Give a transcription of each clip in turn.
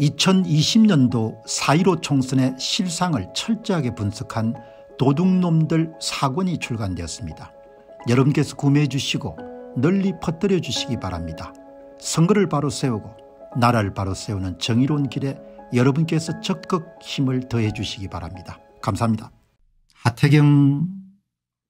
2020년도 4.15 총선의 실상을 철저하게 분석한 도둑놈들 사권이 출간되었습니다. 여러분께서 구매해 주시고 널리 퍼뜨려 주시기 바랍니다. 선거를 바로 세우고 나라를 바로 세우는 정의로운 길에 여러분께서 적극 힘을 더해 주시기 바랍니다. 감사합니다. 하태경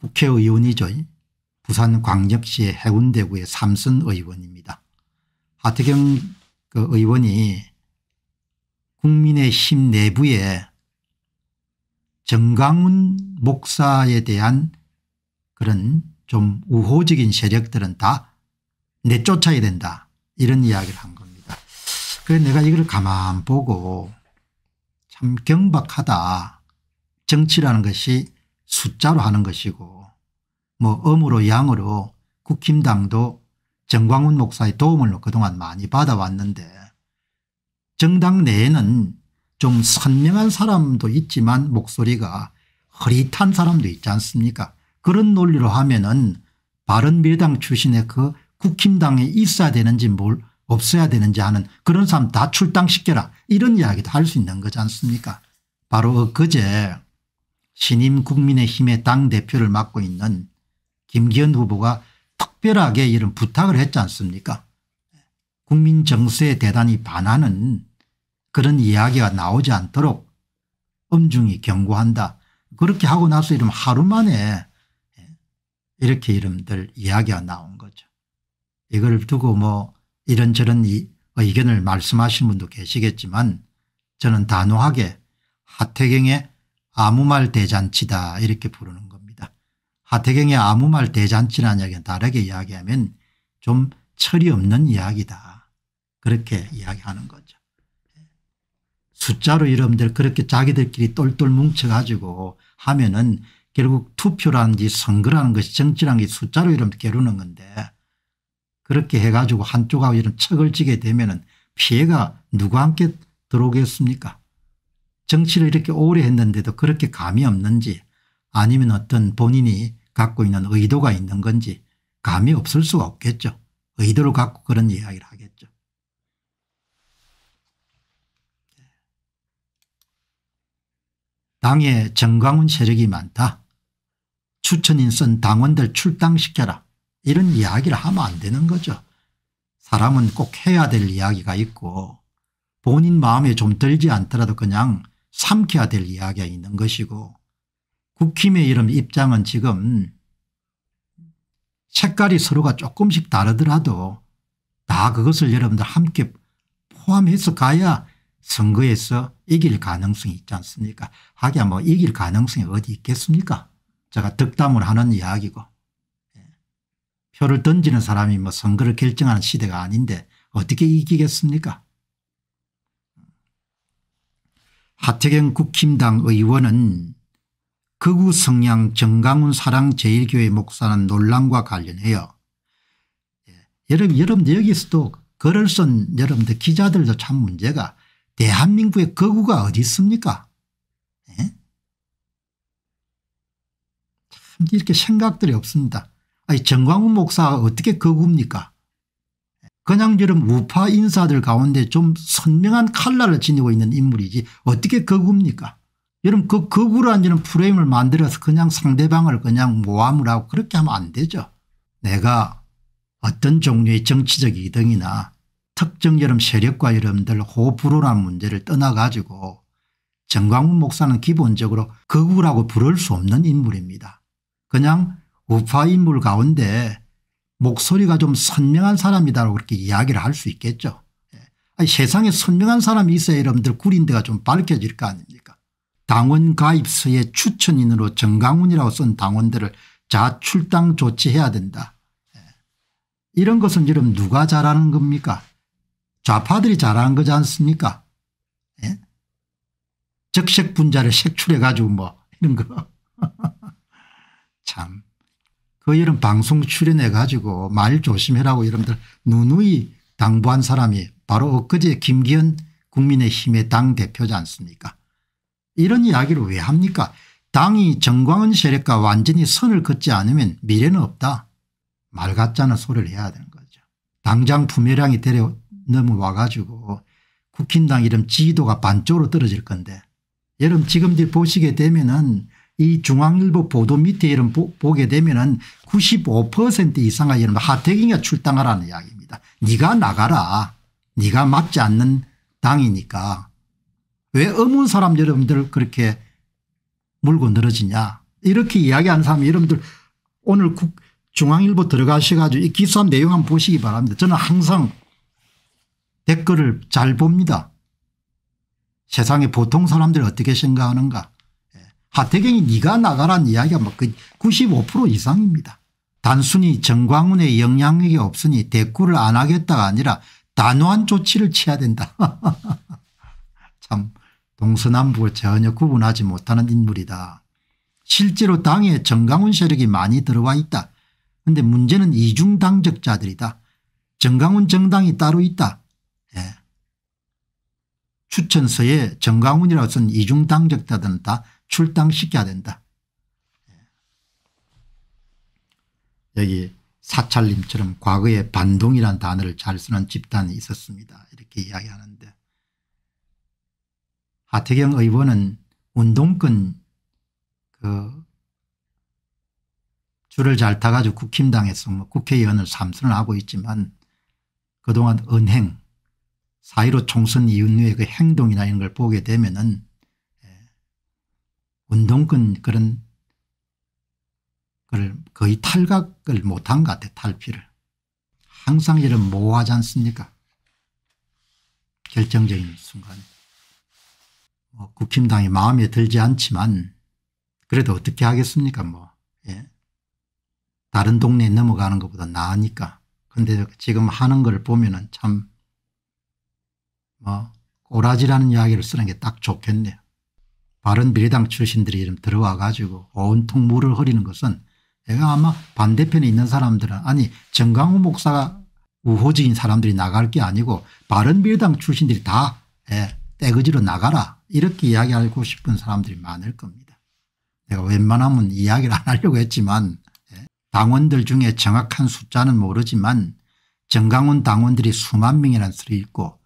국회의원이죠. 부산 광역시 해운대구의 삼선 의원입니다. 하태경 그 의원이 국민의힘 내부에 정강훈 목사에 대한 그런 좀 우호적인 세력들은 다 내쫓아야 된다 이런 이야기를 한 겁니다. 그래서 내가 이걸 가만 보고 참 경박하다. 정치라는 것이 숫자로 하는 것이고 뭐 음으로 양으로 국힘당도 정광훈 목사의 도움을 그동안 많이 받아왔는데 정당 내에는 좀 선명한 사람도 있지만 목소리가 흐릿한 사람도 있지 않습니까 그런 논리로 하면 은 바른미래당 출신의 그 국힘당에 있어야 되는지 뭘 없어야 되는지 하는 그런 사람 다 출당시켜라 이런 이야기도 할 수 있는 거지 않습니까 바로 그제 신임 국민의힘의 당대표를 맡고 있는 김기현 후보가 특별하게 이런 부탁을 했지 않습니까 국민 정서에 대단히 반하는 그런 이야기가 나오지 않도록 엄중히 경고한다. 그렇게 하고 나서 이름 하루 만에 예, 이렇게 이름들 이야기가 나온 거죠. 이걸 두고 뭐 이런저런 의견을 말씀하신 분도 계시겠지만 저는 단호하게 하태경의 아무 말 대잔치다 이렇게 부르는 겁니다. 하태경의 아무 말 대잔치라는 이야기는 다르게 이야기하면 좀 철이 없는 이야기다. 그렇게 이야기하는 거죠. 숫자로 이름들 그렇게 자기들끼리 똘똘 뭉쳐가지고 하면은 결국 투표라는지 선거라는 것이 정치라는 게 숫자로 이름 겨루는 건데 그렇게 해가지고 한쪽하고 이런 척을 지게 되면은 피해가 누구와 함께 들어오겠습니까? 정치를 이렇게 오래 했는데도 그렇게 감이 없는지 아니면 어떤 본인이 갖고 있는 의도가 있는 건지 감이 없을 수가 없겠죠. 의도를 갖고 그런 이야기라 당에 정광훈 세력이 많다. 추천인 쓴 당원들 출당시켜라. 이런 이야기를 하면 안 되는 거죠. 사람은 꼭 해야 될 이야기가 있고 본인 마음에 좀 들지 않더라도 그냥 삼켜야 될 이야기가 있는 것이고 국힘의 이런 입장은 지금 색깔이 서로가 조금씩 다르더라도 다 그것을 여러분들 함께 포함해서 가야 선거에서 이길 가능성이 있지 않습니까? 하기야 뭐 이길 가능성이 어디 있겠습니까? 제가 득담을 하는 이야기고 예. 표를 던지는 사람이 뭐 선거를 결정하는 시대가 아닌데 어떻게 이기겠습니까? 하태경 국힘당 의원은 극우 성향 정강훈 사랑제일교회 목사는 논란과 관련하여 예. 여러분, 여러분 여기서도 글을 쓴 여러분들 기자들도 참 문제가 대한민국의 거구가 어디 있습니까? 에? 예? 참 이렇게 생각들이 없습니다. 아니 정광훈 목사가 어떻게 거구입니까? 그냥 저런 우파 인사들 가운데 좀 선명한 칼날을 지니고 있는 인물이지 어떻게 거구입니까? 여러분 그 거구라는 프레임을 만들어서 그냥 상대방을 그냥 모함을 하고 그렇게 하면 안 되죠. 내가 어떤 종류의 정치적 이등이나 특정 여름 세력과 여러분들 호불호란 문제를 떠나 가지고 정광훈 목사는 기본적으로 거우라고 부를 수 없는 인물입니다. 그냥 우파 인물 가운데 목소리가 좀 선명한 사람이다라고 그렇게 이야기를 할 수 있겠죠. 예. 아니, 세상에 선명한 사람이 있어야 여러분들 구린데가 좀 밝혀질 거 아닙니까 당원 가입서에 추천인으로 정강훈이라고 쓴 당원들을 자출당 조치해야 된다. 예. 이런 것은 여러분 누가 잘하는 겁니까 좌파들이 잘한 거지 않습니까? 예? 적색 분자를 색출해 가지고 뭐 이런 거. 참. 그 이런 방송 출연해 가지고 말 조심해라고 여러분들 누누이 당부한 사람이 바로 엊그제 김기현 국민의힘의 당 대표지 않습니까? 이런 이야기를 왜 합니까? 당이 정광훈 세력과 완전히 선을 긋지 않으면 미래는 없다. 말 같지 않은 소리를 해야 되는 거죠. 당장 부메랑이 때려 넘어와 가지고 국힘당 이름 지도가 지 반쪽으로 떨어질 건데 여러분 지금 보시게 되면은 이 중앙일보 보도 밑에 이름 보, 게 되면은 95%이상의이름 하태경이가 출당하라는 이야기입니다. 네가 나가라. 네가 맞지 않는 당이니까. 왜 어문 사람 여러분들 그렇게 물고 늘어지냐. 이렇게 이야기하는 사람 여러분들 오늘 국, 중앙일보 들어가셔가지고 이 기사 내용 한번 보시기 바랍니다. 저는 항상 댓글을 잘 봅니다. 세상에 보통 사람들이 어떻게 생각하는가. 예. 하태경이 네가 나가란 이야기가 막95% 뭐 이상입니다. 단순히 정광훈의 영향력이 없으니 대꾸를 안 하겠다가 아니라 단호한 조치를 취해야 된다. 참 동서남북을 전혀 구분하지 못하는 인물이다. 실제로 당에 정강훈 세력이 많이 들어와 있다. 그런데 문제는 이중당적자들이다. 정강훈 정당이 따로 있다. 예. 추천서에 정강훈이라고 쓴 이중당적자들은 다 출당시켜야 된다. 예. 여기 사찰님처럼 과거에 반동이란 단어를 잘 쓰는 집단이 있었습니다. 이렇게 이야기하는데 하태경 의원은 운동권 그 줄을 잘 타가지고 국힘당에서 뭐 국회의원을 삼선을 하고 있지만 그동안 은행 4.15 총선 이후의 그 행동이나 이런 걸 보게 되면은 예, 운동권 그런 걸 거의 탈각을 못한 것 같아 요 탈피를. 항상 이런 모호하지 않습니까 결정적인 순간. 뭐 국힘당이 마음에 들지 않지만 그래도 어떻게 하겠습니까 뭐 예. 다른 동네에 넘어가는 것보다 나으니까. 근데 지금 하는 걸 보면 은참 뭐 꼬라지라는 이야기를 쓰는 게 딱 좋겠네요. 바른미래당 출신들이 이 들어와 가지고 온통 물을 흐리는 것은 내가 아마 반대편에 있는 사람들은 아니 정강호 목사가 우호적인 사람들이 나갈 게 아니고 바른미래당 출신들이 다 예, 떼거지로 나가라 이렇게 이야기하고 싶은 사람들이 많을 겁니다. 내가 웬만하면 이야기를 안 하려고 했지만 예, 당원들 중에 정확한 숫자는 모르지만 정강훈 당원들이 수만 명이라는 소리 있고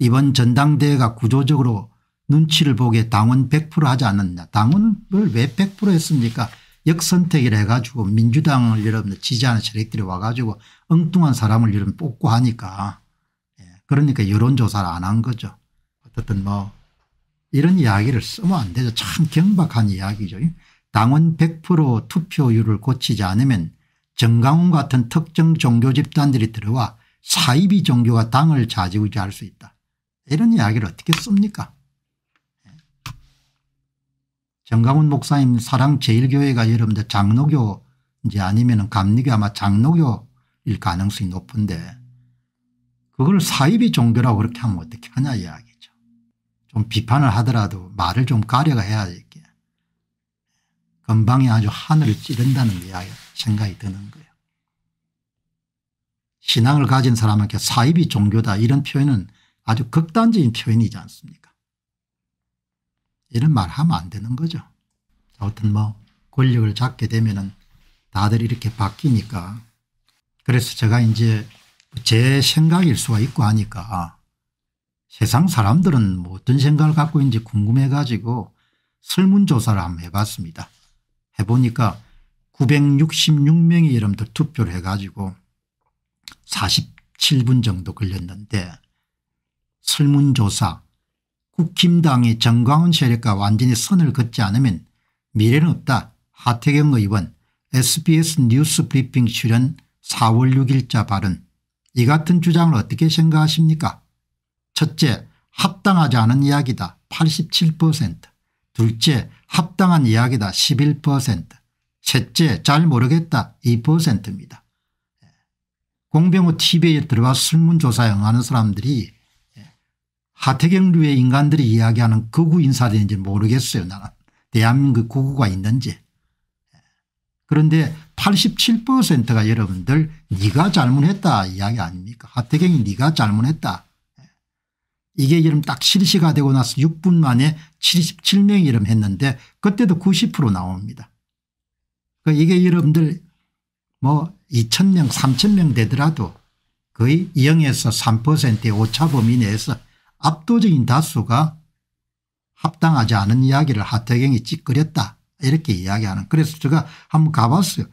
이번 전당대회가 구조적으로 눈치를 보게 당원 100% 하지 않았냐 당원을 왜 100% 했습니까 역선택을 해가지고 민주당을 여러분들 지지하는 세력들이 와가지고 엉뚱한 사람을 여러분 뽑고 하니까 예, 그러니까 여론조사를 안 한 거죠 어쨌든 뭐 이런 이야기를 쓰면 안 되죠 참 경박한 이야기죠 당원 100% 투표율을 고치지 않으면 정강훈 같은 특정 종교 집단들이 들어와 사이비 종교가 당을 좌지우지할 수 있다. 이런 이야기를 어떻게 씁니까? 정강훈 목사님 사랑제일교회가 여러분들 장로교 이제 아니면 감리교 아마 장로교일 가능성이 높은데 그걸 사이비 종교라고 그렇게 하면 어떻게 하냐 이야기죠. 좀 비판을 하더라도 말을 좀 가려가 해야 이게 건방이 아주 하늘을 찌른다는 이야기 생각이 드는 거예요. 신앙을 가진 사람에게 사이비 종교다 이런 표현은 아주 극단적인 표현이지 않습니까 이런 말 하면 안 되는 거죠. 아무튼 뭐 권력을 잡게 되면은 다들 이렇게 바뀌니까 그래서 제가 이제 제 생각일 수가 있고 하니까 세상 사람들은 뭐 어떤 생각을 갖고 있는지 궁금해 가지고 설문조사를 한번 해봤습니다. 해보니까 966명의 여러분들 투표를 해가지고 47분 정도 걸렸는데 설문조사 국힘당의 정광훈 세력과 완전히 선을 긋지 않으면 미래는 없다 하태경 의원 sbs 뉴스 브리핑 출연 4월 6일자 발언 이 같은 주장을 어떻게 생각하십니까 첫째 합당하지 않은 이야기다 87% 둘째 합당한 이야기다 11% 셋째 잘 모르겠다 2%입니다. 예. 공병호 tv에 들어와 설문조사에 응하는 사람들이 하태경류의 인간들이 이야기하는 극우 인사들인지 모르겠어요 나는. 대한민국 구우가 그 있는지. 그런데 87%가 여러분들 네가 잘못했다 이야기 아닙니까 하태경이 네가 잘못했다. 이게 여름 딱 실시가 되고 나서 6분 만에 77명이 이름 했는데 그때도 90% 나옵니다. 그러니까 이게 여러분들 뭐 2,000명, 3,000명 되더라도 거의 0에서 3%의 오차범위 내에서 압도적인 다수가 합당하지 않은 이야기를 하태경이 찌끄렸다 이렇게 이야기하는 그래서 제가 한번 가봤어요.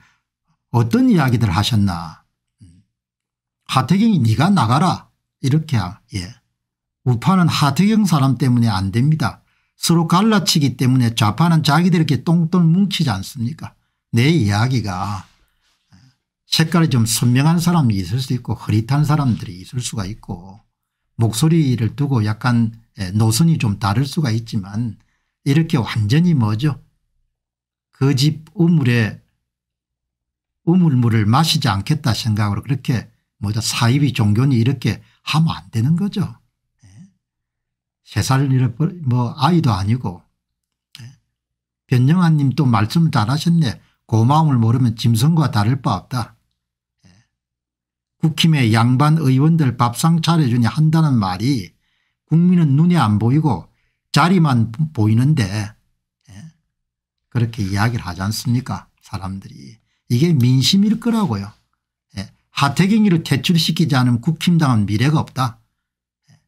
어떤 이야기들 하셨나 하태경이 네가 나가라 이렇게 예. 우파는 하태경 사람 때문에 안 됩니다. 서로 갈라치기 때문에 좌파는 자기들끼리 똥똥 뭉치지 않습니까 내 이야기가 색깔이 좀 선명한 사람이 있을 수 있고 흐릿한 사람들이 있을 수가 있고 목소리를 두고 약간 예, 노선이 좀 다를 수가 있지만 이렇게 완전히 뭐죠 그 집 우물에 우물물을 마시지 않겠다 생각으로 그렇게 뭐죠 사입이 종교니 이렇게 하면 안 되는 거죠. 예. 세살 뭐 아이도 아니고 예. 변영아님 또 말씀 잘하셨네. 고마움을 모르면 짐승과 다를 바 없다. 국힘의 양반 의원들 밥상 차려주니 한다는 말이 국민은 눈에 안 보이고 자리만 보이는데 예, 그렇게 이야기를 하지 않습니까 사람들이. 이게 민심일 거라고요. 예, 하태경이를 퇴출시키지 않으면 국힘당은 미래가 없다. 예,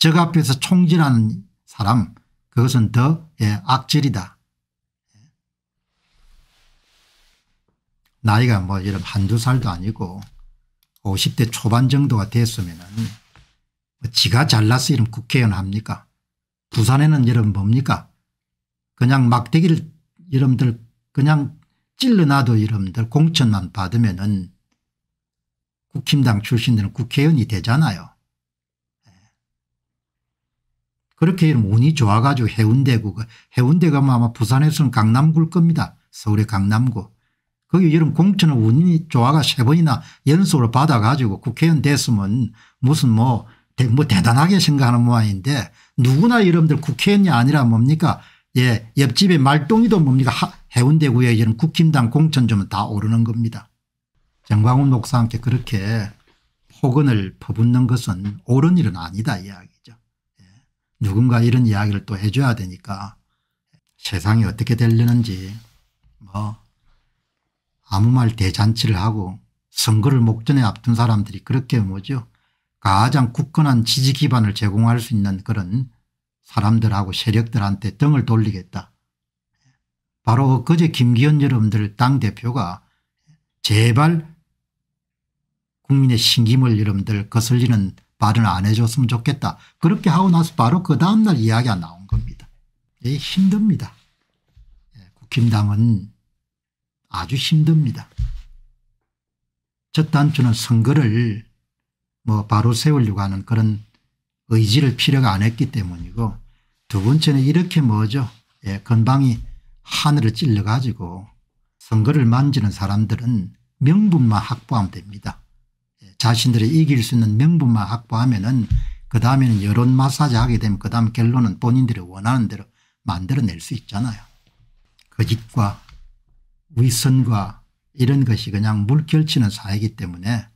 적 앞에서 총질하는 사람 그것은 더 악질이다. 나이가 뭐 이런 한두 살도 아니고 50대 초반 정도가 됐으면 은 뭐 지가 잘나서 이런 국회의원 합니까 부산에는 여러분 뭡니까 그냥 막대기를 여러분들 그냥 찔러놔도 여러분들 공천만 받으면 은 국힘당 출신들은 국회의원이 되잖아요. 예. 그렇게 이러면 운이 좋아가지고 해운대구 해운대가 아마 부산에서는 강남구일 겁니다. 서울의 강남구. 거기 여러분 공천을 운이 조화가 세 번이나 연속으로 받아가지고 국회의원 됐으면 무슨 뭐, 대, 뭐 대단하게 생각하는 모양인데 누구나 여러분들 국회의원이 아니라 뭡니까 예 옆집의 말똥이도 뭡니까 하, 해운대구에 이런 국힘당 공천 좀 다 오르는 겁니다. 정광훈 목사와 함께 그렇게 폭언을 퍼붓는 것은 옳은 일은 아니다 이야기죠. 예. 누군가 이런 이야기를 또 해줘야 되니까 세상이 어떻게 되려는지 뭐 아무 말 대잔치를 하고 선거를 목전에 앞둔 사람들이 그렇게 뭐죠. 가장 굳건한 지지 기반을 제공할 수 있는 그런 사람들하고 세력들한테 등을 돌리겠다. 바로 그제 김기현 여러분들 당대표가 제발 국민의 신김을 여러분들 거슬리는 발언 안 해줬으면 좋겠다. 그렇게 하고 나서 바로 그 다음날 이야기가 나온 겁니다. 예, 힘듭니다. 예, 국힘당은 아주 힘듭니다. 첫 단추는 선거를 뭐 바로 세우려고 하는 그런 의지를 필요가 안 했기 때문이고 두 번째는 이렇게 뭐죠. 예, 건방이 하늘을 찔러가지고 선거를 만지는 사람들은 명분만 확보하면 됩니다. 예, 자신들이 이길 수 있는 명분만 확보하면 은그 다음에는 여론 마사지 하게 되면 그 다음 결론은 본인들이 원하는 대로 만들어낼 수 있잖아요. 거짓과 그 위선과 이런 것이 그냥 물결치는 사회이기 때문에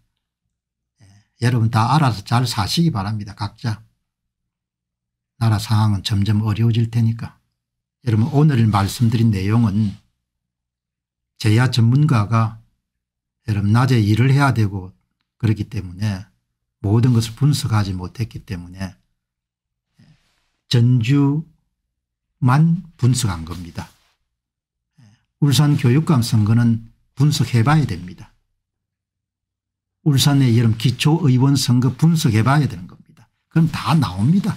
예, 여러분 다 알아서 잘 사시기 바랍니다. 각자. 나라 상황은 점점 어려워질 테니까. 여러분 오늘 말씀드린 내용은 제야 전문가가 여러분 낮에 일을 해야 되고 그렇기 때문에 모든 것을 분석하지 못했기 때문에 예, 전주만 분석한 겁니다. 울산 교육감 선거는 분석해봐야 됩니다. 울산의 여름 기초의원 선거 분석해봐야 되는 겁니다. 그럼 다 나옵니다.